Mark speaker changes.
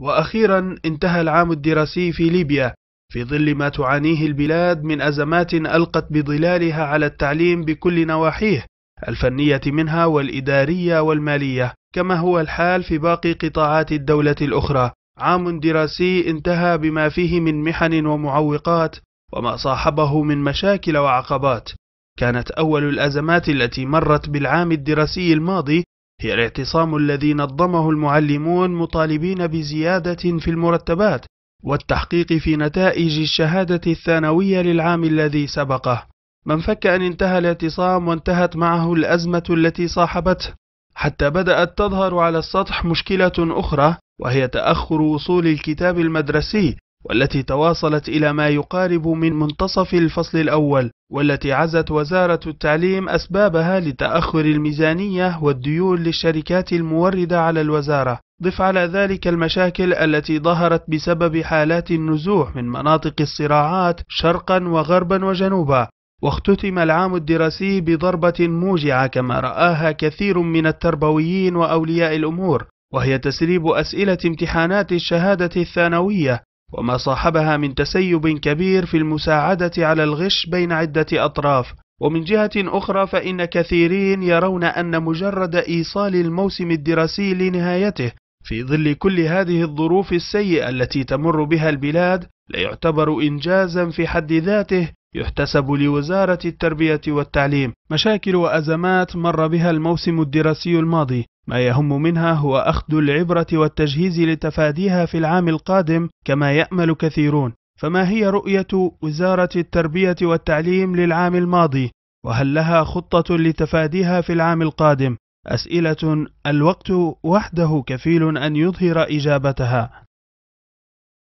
Speaker 1: وأخيرا انتهى العام الدراسي في ليبيا في ظل ما تعانيه البلاد من أزمات ألقت بظلالها على التعليم بكل نواحيه الفنية منها والإدارية والمالية كما هو الحال في باقي قطاعات الدولة الأخرى عام دراسي انتهى بما فيه من محن ومعوقات وما صاحبه من مشاكل وعقبات كانت أول الأزمات التي مرت بالعام الدراسي الماضي هي الاعتصام الذي نظمه المعلمون مطالبين بزيادة في المرتبات والتحقيق في نتائج الشهادة الثانوية للعام الذي سبقه من فك أن انتهى الاعتصام وانتهت معه الأزمة التي صاحبته حتى بدأت تظهر على السطح مشكلة أخرى وهي تأخر وصول الكتاب المدرسي والتي تواصلت إلى ما يقارب من منتصف الفصل الأول والتي عزت وزارة التعليم أسبابها لتأخر الميزانية والديون للشركات الموردة على الوزارة ضف على ذلك المشاكل التي ظهرت بسبب حالات النزوح من مناطق الصراعات شرقا وغربا وجنوبا واختتم العام الدراسي بضربة موجعة كما رآها كثير من التربويين وأولياء الأمور وهي تسريب أسئلة امتحانات الشهادة الثانوية وما صاحبها من تسيب كبير في المساعدة على الغش بين عدة أطراف ومن جهة أخرى فإن كثيرين يرون أن مجرد إيصال الموسم الدراسي لنهايته في ظل كل هذه الظروف السيئة التي تمر بها البلاد ليعتبر إنجازا في حد ذاته يحتسب لوزارة التربية والتعليم مشاكل وأزمات مر بها الموسم الدراسي الماضي ما يهم منها هو أخذ العبرة والتجهيز لتفاديها في العام القادم كما يأمل كثيرون فما هي رؤية وزارة التربية والتعليم للعام الماضي وهل لها خطة لتفاديها في العام القادم؟ أسئلة الوقت وحده كفيل أن يظهر إجابتها